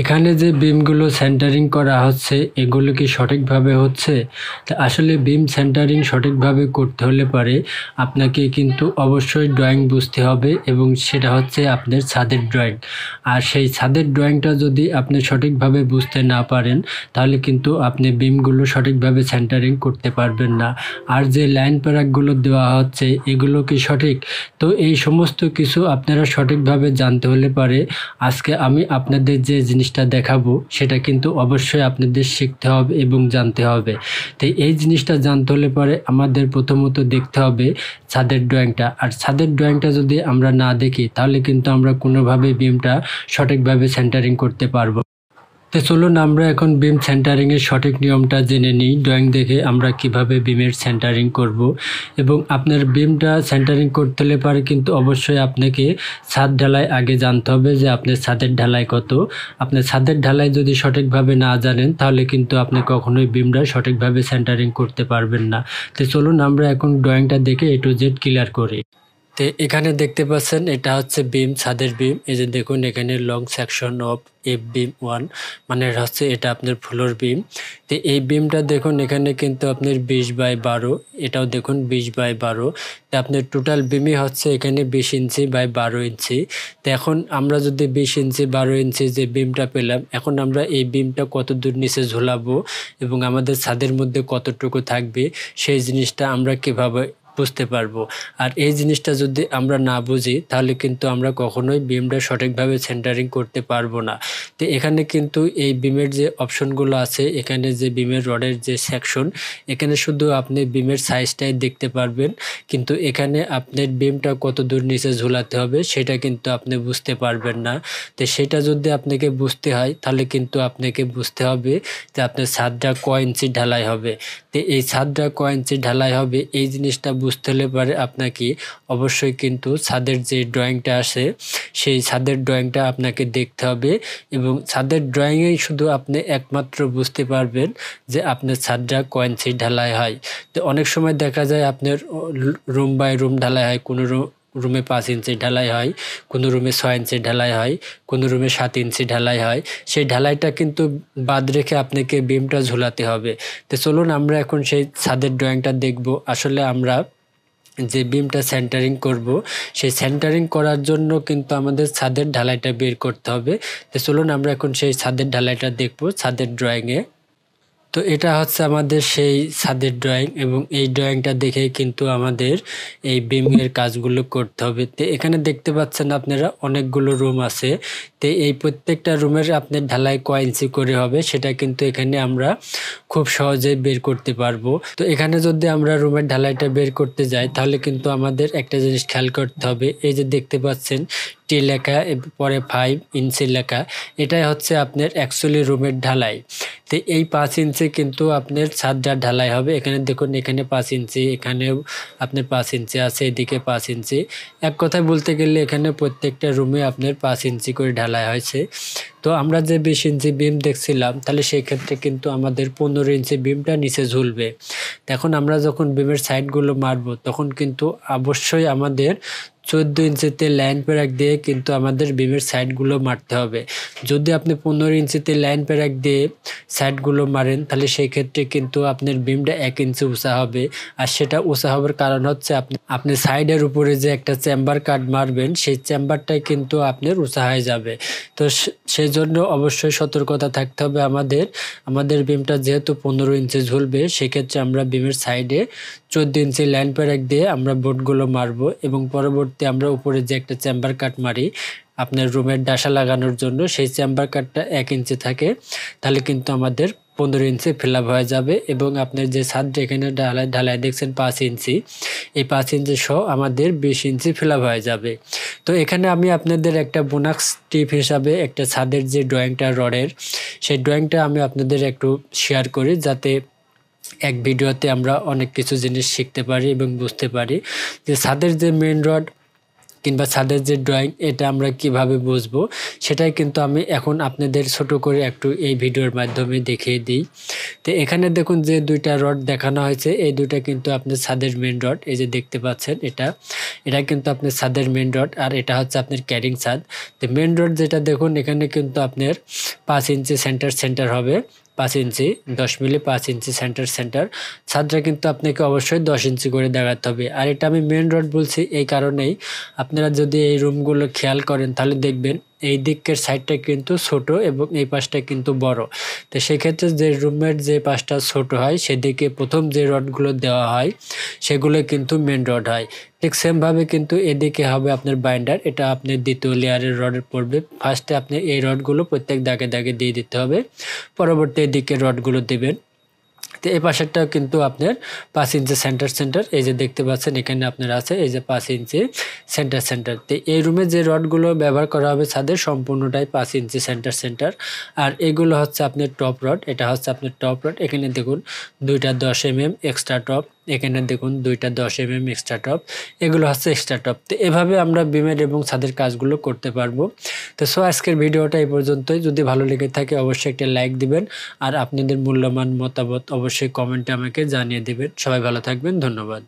এখানে যে বিমগুলো সেন্টারিং করা হচ্ছে এগুলো কি সঠিকভাবে হচ্ছে তা আসলে বিম সেন্টারিং সঠিকভাবে করতে হলে পারে আপনাকে কিন্তু অবশ্যই ড্রয়িং বুঝতে হবে এবং সেটা হচ্ছে আপনার ছাদের ড্রয়িং আর সেই ছাদের ড্রয়িংটা যদি আপনি সঠিকভাবে বুঝতে না পারেন তাহলে কিন্তু আপনি বিমগুলো সঠিকভাবে সেন্টারিং করতে পারবেন না আর যে লাইন প্যারাকগুলো দেওয়া হচ্ছে এগুলো কি সঠিক তো এই সমস্ত কিছু আপনারা সঠিকভাবে জানতে হলে পারে আজকে আমি আপনাদের যে জিনিস জিনিসটা দেখাবো সেটা কিন্তু অবশ্যই আপনাদের শিখতে হবে এবং জানতে হবে তো এই জিনিসটা জানতে হলে পরে আমাদের প্রথমত দেখতে হবে ছাদের ড্রয়িংটা আর ছাদের ড্রয়িংটা যদি আমরা না দেখি তাহলে কিন্তু আমরা কোনোভাবে বিমটা সঠিকভাবে সেন্টারিং করতে পারবো তো চলুন আমরা এখন বিম সেন্টারিংয়ের সঠিক নিয়মটা জেনে নিই ড্রয়িং দেখে আমরা কিভাবে বিমের সেন্টারিং করব এবং আপনার বিমটা সেন্টারিং করতে হলে পারে কিন্তু অবশ্যই আপনাকে ছাদ ঢালাই আগে জানতে হবে যে আপনার ছাদের ঢালাই কত আপনার ছাদের ঢালাই যদি সঠিকভাবে না জানেন তাহলে কিন্তু আপনি কখনোই বিমটা সঠিকভাবে সেন্টারিং করতে পারবেন না তো চলুন আমরা এখন ড্রয়িংটা দেখে এ টু জেড ক্লিয়ার করি তো এখানে দেখতে পাচ্ছেন এটা হচ্ছে বিম ছাদের বিম এই যে দেখুন এখানে long section of F beam one মানে হচ্ছে এটা আপনার ফ্লোর বিম তো এই বিমটা দেখুন এখানে কিন্তু আপনার বিশ বাই বারো এটাও দেখুন বিশ বাই বারো তো আপনার টোটাল বিমই হচ্ছে এখানে বিশ ইঞ্চি বাই বারো ইঞ্চি তো এখন আমরা যদি বিশ ইঞ্চি বারো ইঞ্চি যে বিমটা পেলাম এখন আমরা এই বিমটা কত দূর নিচে ঝোলাবো এবং আমাদের ছাদের মধ্যে কতটুকু থাকবে সেই জিনিসটা আমরা কীভাবে বুঝতে পারবো আর এই জিনিসটা যদি আমরা না বুঝি তাহলে কিন্তু আমরা কখনোই বিমটা সঠিকভাবে সেন্টারিং করতে পারবো না তো এখানে কিন্তু এই বিমের যে অপশনগুলো আছে এখানে যে বিমের রডের যে সেকশন এখানে শুধু আপনি বিমের সাইজটাই দেখতে পারবেন কিন্তু এখানে আপনার বিমটা কত দূর নিচে ঝুলাতে হবে সেটা কিন্তু আপনি বুঝতে পারবেন না তো সেটা যদি আপনাকে বুঝতে হয় তাহলে কিন্তু আপনাকে বুঝতে হবে যে আপনার ছাদটা কয় ইঞ্চি ঢালাই হবে তো এই ছাদটা কয় ইঞ্চি ঢালাই হবে এই জিনিসটা বুঝতে হলে পারে আপনাকে অবশ্যই কিন্তু ছাদের যে ড্রয়িংটা আসে সেই ছাদের ড্রয়িংটা আপনাকে দেখতে হবে এবং ছাদের ড্রয়িংয়েই শুধু আপনি একমাত্র বুঝতে পারবেন যে আপনার ছাদটা কয়েন্সি ঢালাই হয় তো অনেক সময় দেখা যায় আপনার রুম বাই রুম ঢালাই হয় কোনো রুম রুমে পাঁচ ইঞ্চি ঢালাই হয় কোনো রুমে ছয় ইঞ্চি ঢালাই হয় কোনো রুমে সাত ইঞ্চি ঢালাই হয় সেই ঢালাইটা কিন্তু বাদ রেখে আপনাকে বিমটা ঝুলাতে হবে তো চলুন আমরা এখন সেই ছাদের ড্রয়িংটা দেখব আসলে আমরা যে বিমটা সেন্টারিং করব সেই সেন্টারিং করার জন্য কিন্তু আমাদের ছাদের ঢালাইটা বের করতে হবে তো চলুন আমরা এখন সেই ছাদের ঢালাইটা দেখব ছাদের ড্রয়িংয়ে তো এটা হচ্ছে আমাদের সেই ছাদের ড্রয়িং এবং এই ড্রয়িংটা দেখে কিন্তু আমাদের এই বিমের কাজগুলো করতে হবে তো এখানে দেখতে পাচ্ছেন আপনারা অনেকগুলো রুম আছে তো এই প্রত্যেকটা রুমের আপনার ঢালাই কয় ইঞ্চি করে হবে সেটা কিন্তু এখানে আমরা খুব সহজেই বের করতে পারবো তো এখানে যদি আমরা রুমের ঢালাইটা বের করতে যাই তাহলে কিন্তু আমাদের একটা জিনিস খেয়াল করতে হবে এই যে দেখতে পাচ্ছেন টি লেখা পরে ফাইভ ইঞ্চি লেখা এটাই হচ্ছে আপনার অ্যাকচুয়ালি রুমের ঢালাই তো এই পাঁচ ইঞ্চি কিন্তু আপনার ছাদটা ঢালাই হবে এখানে দেখুন এখানে পাঁচ ইঞ্চি এখানেও আপনার পাঁচ ইঞ্চি আছে এদিকে পাঁচ ইঞ্চি এক কথায় বলতে গেলে এখানে প্রত্যেকটা রুমে আপনার পাঁচ ইঞ্চি করে ঢালাই হয়েছে তো আমরা যে বিশ ইঞ্চি বিম দেখছিলাম তাহলে সেই ক্ষেত্রে কিন্তু আমাদের পনেরো ইঞ্চি বিমটা নিচে ঝুলবে এখন আমরা যখন বিমের সাইডগুলো মারবো তখন কিন্তু অবশ্যই আমাদের চোদ্দ ইঞ্চিতে লাইন প্যারাক দিয়ে কিন্তু আমাদের বিমের সাইডগুলো মারতে হবে যদি আপনি পনেরো ইঞ্চিতে লাইন প্যারাক দিয়ে সাইডগুলো মারেন তাহলে সেই ক্ষেত্রে কিন্তু আপনার বিমটা এক ইঞ্চি উঁচা হবে আর সেটা উঁচা হওয়ার কারণ হচ্ছে আপনি আপনি সাইডের উপরে যে একটা চেম্বার কাট মারবেন সেই চেম্বারটাই কিন্তু আপনার উঁচা হয়ে যাবে তো সেই জন্য অবশ্যই সতর্কতা থাকতে হবে আমাদের আমাদের বিমটা যেহেতু পনেরো ইঞ্চি ঝুলবে সেক্ষেত্রে আমরা বিমের সাইডে চোদ্দ ইঞ্চি লাইন প্যারাক দিয়ে আমরা বোর্ডগুলো মারবো এবং পরবর্তী পরবর্তী আমরা উপরে যে একটা চেম্বার কাট মারি আপনার রুমের ডাসা লাগানোর জন্য সেই চেম্বার কাটটা এক ইঞ্চি থাকে তাহলে কিন্তু আমাদের পনেরো ইঞ্চি ফিল হয়ে যাবে এবং আপনার যে সাদ এখানে ঢালাই ঢালাই দেখছেন পাঁচ ইঞ্চি এই পাঁচ ইঞ্চি সহ আমাদের বিশ ইঞ্চি ফিল হয়ে যাবে তো এখানে আমি আপনাদের একটা বোনাক্স টিপ হিসাবে একটা ছাদের যে ড্রয়িংটা রডের সেই ড্রয়িংটা আমি আপনাদের একটু শেয়ার করি যাতে এক ভিডিওতে আমরা অনেক কিছু জিনিস শিখতে পারি এবং বুঝতে পারি যে ছাদের যে মেন রড কিংবা ছাদের যে ড্রয়িং এটা আমরা কিভাবে বুঝবো সেটাই কিন্তু আমি এখন আপনাদের ছোট করে একটু এই ভিডিওর মাধ্যমে দেখিয়ে দিই তো এখানে দেখুন যে দুইটা রড দেখানো হয়েছে এই দুইটা কিন্তু আপনি ছাদের মেন রড এই যে দেখতে পাচ্ছেন এটা এটা কিন্তু আপনার ছাদের মেন রড আর এটা হচ্ছে আপনার ক্যারিং ছাদ তো মেন রড যেটা দেখুন এখানে কিন্তু আপনার পাঁচ ইঞ্চি সেন্টার সেন্টার হবে পাঁচ ইঞ্চি দশ মিলি পাঁচ ইঞ্চি সেন্টার সেন্টার ছাদটা কিন্তু আপনাকে অবশ্যই দশ ইঞ্চি করে দেখাতে হবে আর এটা আমি মেন রড বলছি এই কারণেই আপনারা যদি এই রুমগুলো খেয়াল করেন তাহলে দেখবেন এই দিকের সাইডটা কিন্তু ছোট এবং এই পাশটা কিন্তু বড় তো সেক্ষেত্রে যে রুমের যে পাশটা ছোট হয় সেদিকে প্রথম যে রডগুলো দেওয়া হয় সেগুলো কিন্তু মেন রড হয় ঠিক সেমভাবে কিন্তু এদিকে হবে আপনার বাইন্ডার এটা আপনি দ্বিতীয় লেয়ারের রডের পড়বে ফার্স্টে আপনি এই রডগুলো প্রত্যেক দাগে দাগে দিয়ে দিতে হবে পরবর্তী এদিকে রডগুলো দেবেন তো এই পাশেরটাও কিন্তু আপনার পাঁচ ইঞ্চি সেন্টার সেন্টার এই যে দেখতে পাচ্ছেন এখানে আপনার আছে এই যে পাঁচ ইঞ্চি সেন্টার সেন্টার তো এই রুমে যে রডগুলো ব্যবহার করা হবে ছাদে সম্পূর্ণটাই পাঁচ ইঞ্চি সেন্টার সেন্টার আর এগুলো হচ্ছে আপনার টপ রড এটা হচ্ছে আপনার টপ রড এখানে দেখুন দুইটা দশ এম এম এক্সট্রা টপ এখানে দেখুন দুইটা দশ এম এম এক্সট্রা টপ এগুলো হচ্ছে এক্সট্রা টপ তো এভাবে আমরা বিমের এবং ছাদের কাজগুলো করতে পারবো তো সো আজকের ভিডিওটা এই পর্যন্তই যদি ভালো লেগে থাকে অবশ্যই একটা লাইক দিবেন আর আপনাদের মূল্যবান মতামত অবশ্যই কমেন্টে আমাকে জানিয়ে দেবেন সবাই ভালো থাকবেন ধন্যবাদ